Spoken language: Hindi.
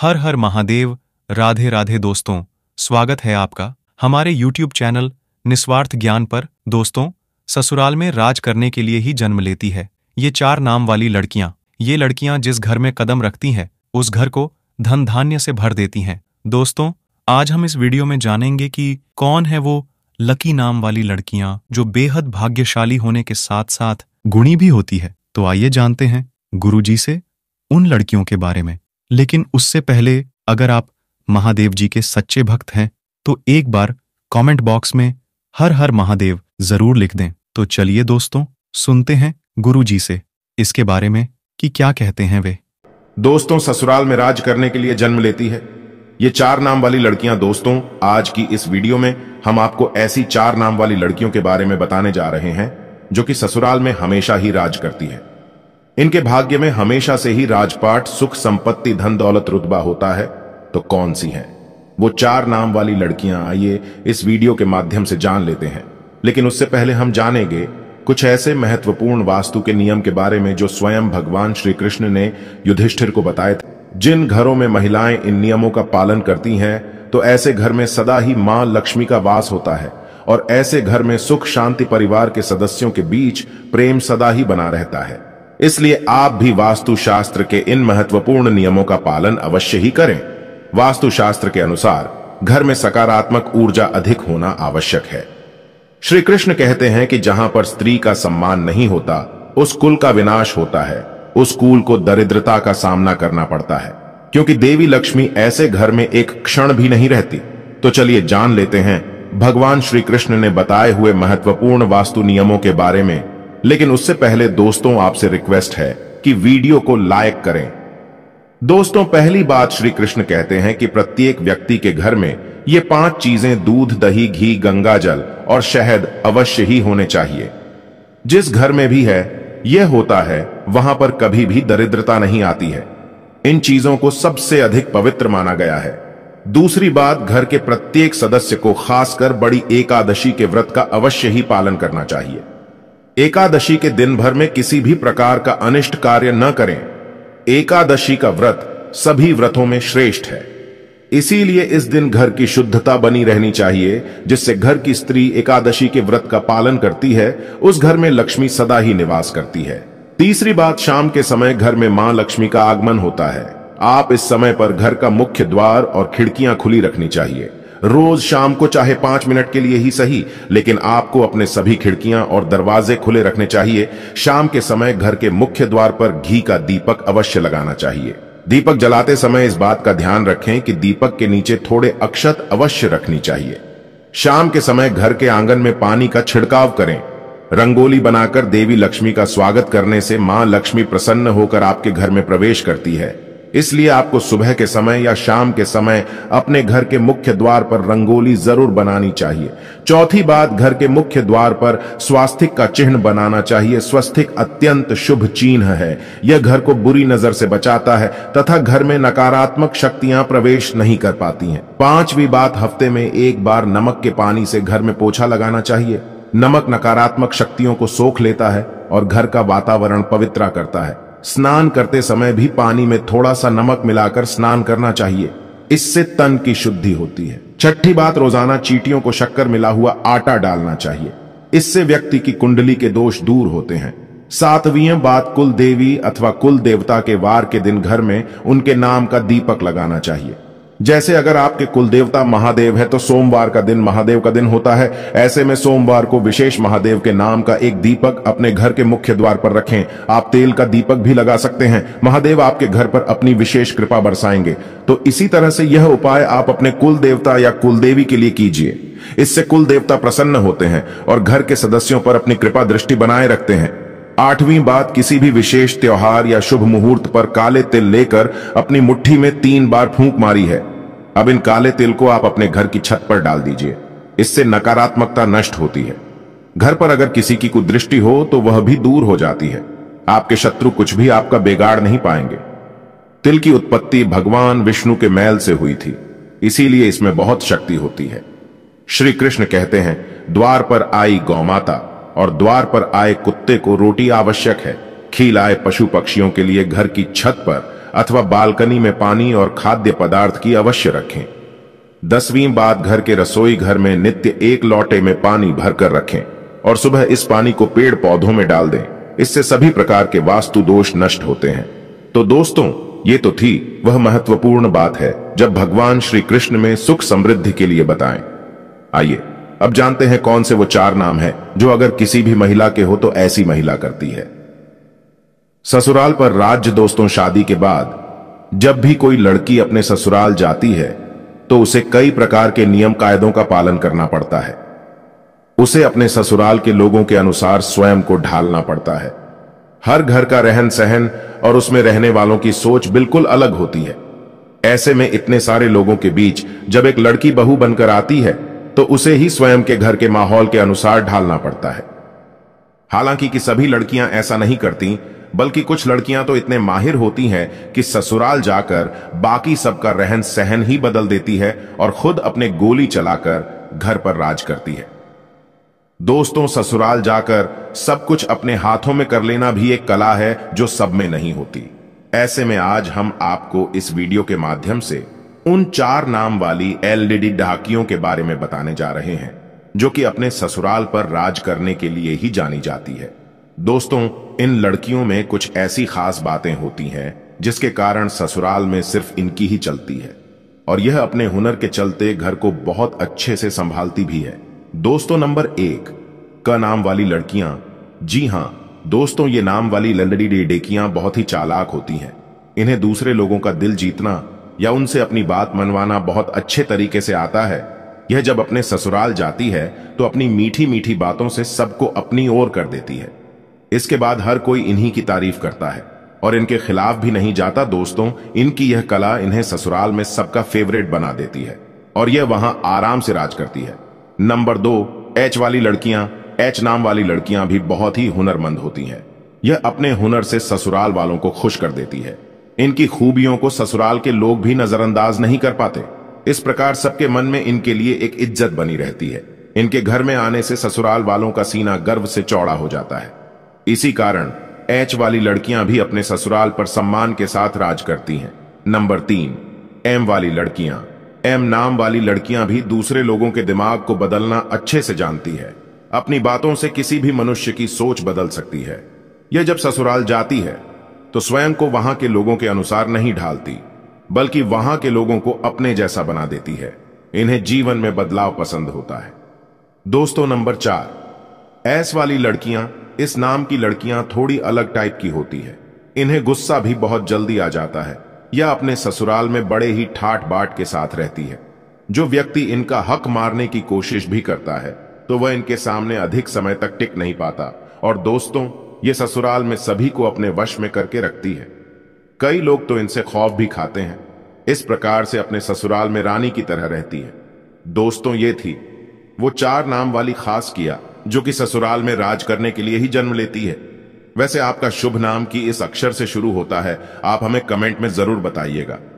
हर हर महादेव राधे राधे दोस्तों स्वागत है आपका हमारे YouTube चैनल निस्वार्थ ज्ञान पर दोस्तों ससुराल में राज करने के लिए ही जन्म लेती है ये चार नाम वाली लड़कियां ये लड़कियां जिस घर में कदम रखती हैं उस घर को धन धान्य से भर देती हैं दोस्तों आज हम इस वीडियो में जानेंगे कि कौन है वो लकी नाम वाली लड़कियां जो बेहद भाग्यशाली होने के साथ साथ गुणी भी होती है तो आइए जानते हैं गुरुजी से उन लड़कियों के बारे में लेकिन उससे पहले अगर आप महादेव जी के सच्चे भक्त हैं तो एक बार कमेंट बॉक्स में हर हर महादेव जरूर लिख दें तो चलिए दोस्तों सुनते हैं गुरु जी से इसके बारे में कि क्या कहते हैं वे दोस्तों ससुराल में राज करने के लिए जन्म लेती है ये चार नाम वाली लड़कियां दोस्तों आज की इस वीडियो में हम आपको ऐसी चार नाम वाली लड़कियों के बारे में बताने जा रहे हैं जो कि ससुराल में हमेशा ही राज करती है इनके भाग्य में हमेशा से ही राजपाट सुख संपत्ति धन दौलत रुतबा होता है तो कौन सी है वो चार नाम वाली लड़कियां आइए इस वीडियो के माध्यम से जान लेते हैं लेकिन उससे पहले हम जानेंगे कुछ ऐसे महत्वपूर्ण वास्तु के नियम के बारे में जो स्वयं भगवान श्री कृष्ण ने युधिष्ठिर को बताए थे जिन घरों में महिलाएं इन नियमों का पालन करती हैं तो ऐसे घर में सदा ही मां लक्ष्मी का वास होता है और ऐसे घर में सुख शांति परिवार के सदस्यों के बीच प्रेम सदा ही बना रहता है इसलिए आप भी वास्तुशास्त्र के इन महत्वपूर्ण नियमों का पालन अवश्य ही करें वास्तुशास्त्र के अनुसार घर में सकारात्मक ऊर्जा अधिक होना आवश्यक है श्री कृष्ण कहते हैं कि जहां पर स्त्री का सम्मान नहीं होता उस कुल का विनाश होता है उस कुल को दरिद्रता का सामना करना पड़ता है क्योंकि देवी लक्ष्मी ऐसे घर में एक क्षण भी नहीं रहती तो चलिए जान लेते हैं भगवान श्री कृष्ण ने बताए हुए महत्वपूर्ण वास्तु नियमों के बारे में लेकिन उससे पहले दोस्तों आपसे रिक्वेस्ट है कि वीडियो को लाइक करें दोस्तों पहली बात श्री कृष्ण कहते हैं कि प्रत्येक व्यक्ति के घर में ये पांच चीजें दूध दही घी गंगा जल और शहद अवश्य ही होने चाहिए जिस घर में भी है यह होता है वहां पर कभी भी दरिद्रता नहीं आती है इन चीजों को सबसे अधिक पवित्र माना गया है दूसरी बात घर के प्रत्येक सदस्य को खासकर बड़ी एकादशी के व्रत का अवश्य ही पालन करना चाहिए एकादशी के दिन भर में किसी भी प्रकार का अनिष्ट कार्य न करें एकादशी का व्रत सभी व्रतों में श्रेष्ठ है इसीलिए इस दिन घर की शुद्धता बनी रहनी चाहिए जिससे घर की स्त्री एकादशी के व्रत का पालन करती है उस घर में लक्ष्मी सदा ही निवास करती है तीसरी बात शाम के समय घर में मां लक्ष्मी का आगमन होता है आप इस समय पर घर का मुख्य द्वार और खिड़कियां खुली रखनी चाहिए रोज शाम को चाहे पांच मिनट के लिए ही सही लेकिन आपको अपने सभी खिड़कियां और दरवाजे खुले रखने चाहिए शाम के समय घर के मुख्य द्वार पर घी का दीपक अवश्य लगाना चाहिए दीपक जलाते समय इस बात का ध्यान रखें कि दीपक के नीचे थोड़े अक्षत अवश्य रखनी चाहिए शाम के समय घर के आंगन में पानी का छिड़काव करें रंगोली बनाकर देवी लक्ष्मी का स्वागत करने से मां लक्ष्मी प्रसन्न होकर आपके घर में प्रवेश करती है इसलिए आपको सुबह के समय या शाम के समय अपने घर के मुख्य द्वार पर रंगोली जरूर बनानी चाहिए चौथी बात घर के मुख्य द्वार पर स्वास्थिक का चिन्ह बनाना चाहिए स्वस्थिक अत्यंत शुभ चिन्ह है यह घर को बुरी नजर से बचाता है तथा घर में नकारात्मक शक्तियां प्रवेश नहीं कर पाती हैं पांचवी बात हफ्ते में एक बार नमक के पानी से घर में पोछा लगाना चाहिए नमक नकारात्मक शक्तियों को सोख लेता है और घर का वातावरण पवित्रा करता है स्नान करते समय भी पानी में थोड़ा सा नमक मिलाकर स्नान करना चाहिए इससे तन की शुद्धि होती है छठी बात रोजाना चीटियों को शक्कर मिला हुआ आटा डालना चाहिए इससे व्यक्ति की कुंडली के दोष दूर होते हैं सातवीं बात कुल देवी अथवा कुल देवता के वार के दिन घर में उनके नाम का दीपक लगाना चाहिए जैसे अगर आपके कुल देवता महादेव है तो सोमवार का दिन महादेव का दिन होता है ऐसे में सोमवार को विशेष महादेव के नाम का एक दीपक अपने घर के मुख्य द्वार पर रखें आप तेल का दीपक भी लगा सकते हैं महादेव आपके घर पर अपनी विशेष कृपा बरसाएंगे तो इसी तरह से यह उपाय आप अपने कुल देवता या कुल देवी के लिए कीजिए इससे कुल देवता प्रसन्न होते हैं और घर के सदस्यों पर अपनी कृपा दृष्टि बनाए रखते हैं आठवीं बात किसी भी विशेष त्योहार या शुभ मुहूर्त पर काले तिल लेकर अपनी मुट्ठी में तीन बार फूंक मारी है अब इन काले तिल को आप अपने घर की छत पर डाल दीजिए इससे नकारात्मकता नष्ट होती है घर पर अगर किसी की कुदृष्टि हो तो वह भी दूर हो जाती है आपके शत्रु कुछ भी आपका बेगाड़ नहीं पाएंगे तिल की उत्पत्ति भगवान विष्णु के मैल से हुई थी इसीलिए इसमें बहुत शक्ति होती है श्री कृष्ण कहते हैं द्वार पर आई गौमाता और द्वार पर आए कुत्ते को रोटी आवश्यक है खील आए पशु पक्षियों के लिए घर की छत पर अथवा बालकनी में पानी और खाद्य पदार्थ की अवश्य रखें दसवीं बात घर के रसोई घर में नित्य एक लौटे में पानी भरकर रखें और सुबह इस पानी को पेड़ पौधों में डाल दें इससे सभी प्रकार के वास्तु दोष नष्ट होते हैं तो दोस्तों ये तो थी वह महत्वपूर्ण बात है जब भगवान श्री कृष्ण में सुख समृद्धि के लिए बताएं आइए अब जानते हैं कौन से वो चार नाम हैं जो अगर किसी भी महिला के हो तो ऐसी महिला करती है ससुराल पर राज्य दोस्तों शादी के बाद जब भी कोई लड़की अपने ससुराल जाती है तो उसे कई प्रकार के नियम कायदों का पालन करना पड़ता है उसे अपने ससुराल के लोगों के अनुसार स्वयं को ढालना पड़ता है हर घर का रहन सहन और उसमें रहने वालों की सोच बिल्कुल अलग होती है ऐसे में इतने सारे लोगों के बीच जब एक लड़की बहू बनकर आती है तो उसे ही स्वयं के घर के माहौल के अनुसार ढालना पड़ता है हालांकि कि सभी लड़कियां ऐसा नहीं करती बल्कि कुछ लड़कियां तो इतने माहिर होती हैं कि ससुराल जाकर बाकी सबका रहन सहन ही बदल देती है और खुद अपने गोली चलाकर घर पर राज करती है दोस्तों ससुराल जाकर सब कुछ अपने हाथों में कर लेना भी एक कला है जो सब में नहीं होती ऐसे में आज हम आपको इस वीडियो के माध्यम से उन चार नाम वाली एलडीडी डहाकियों के बारे में बताने जा रहे हैं जो कि अपने ससुराल पर राज करने के लिए ही जानी जाती है दोस्तों इन लड़कियों में कुछ ऐसी खास बातें होती हैं जिसके कारण ससुराल में सिर्फ इनकी ही चलती है और यह अपने हुनर के चलते घर को बहुत अच्छे से संभालती भी है दोस्तों नंबर एक क नाम वाली लड़कियां जी हां दोस्तों ये नाम वाली लंडड़ी डेडेकियां बहुत ही चालाक होती हैं इन्हें दूसरे लोगों का दिल जीतना या उनसे अपनी बात मनवाना बहुत अच्छे तरीके से आता है यह जब अपने ससुराल जाती है तो अपनी मीठी मीठी बातों से सबको अपनी ओर कर देती है इसके बाद हर कोई इन्हीं की तारीफ करता है और इनके खिलाफ भी नहीं जाता दोस्तों इनकी यह कला इन्हें ससुराल में सबका फेवरेट बना देती है और यह वहां आराम से राज करती है नंबर दो एच वाली लड़कियां एच नाम वाली लड़कियां भी बहुत ही हुनरमंद होती हैं यह अपने हुनर से ससुराल वालों को खुश कर देती है इनकी खूबियों को ससुराल के लोग भी नजरअंदाज नहीं कर पाते इस प्रकार सबके मन में इनके लिए एक इज्जत बनी रहती है इनके घर में आने से ससुराल वालों का सीना गर्व से चौड़ा हो जाता है इसी कारण एच वाली लड़कियां भी अपने ससुराल पर सम्मान के साथ राज करती हैं नंबर तीन एम वाली लड़कियां एम नाम वाली लड़कियां भी दूसरे लोगों के दिमाग को बदलना अच्छे से जानती है अपनी बातों से किसी भी मनुष्य की सोच बदल सकती है यह जब ससुराल जाती है तो स्वयं को वहां के लोगों के अनुसार नहीं ढालती बल्कि वहां के लोगों को अपने जैसा बना देती है इन्हें जीवन में बदलाव पसंद होता है दोस्तों नंबर चार एस वाली लड़कियां इस नाम की लड़कियां थोड़ी अलग टाइप की होती है इन्हें गुस्सा भी बहुत जल्दी आ जाता है यह अपने ससुराल में बड़े ही ठाट बाट के साथ रहती है जो व्यक्ति इनका हक मारने की कोशिश भी करता है तो वह इनके सामने अधिक समय तक टिक नहीं पाता और दोस्तों ये ससुराल में सभी को अपने वश में करके रखती है कई लोग तो इनसे खौफ भी खाते हैं इस प्रकार से अपने ससुराल में रानी की तरह रहती है दोस्तों ये थी वो चार नाम वाली खास किया जो कि ससुराल में राज करने के लिए ही जन्म लेती है वैसे आपका शुभ नाम की इस अक्षर से शुरू होता है आप हमें कमेंट में जरूर बताइएगा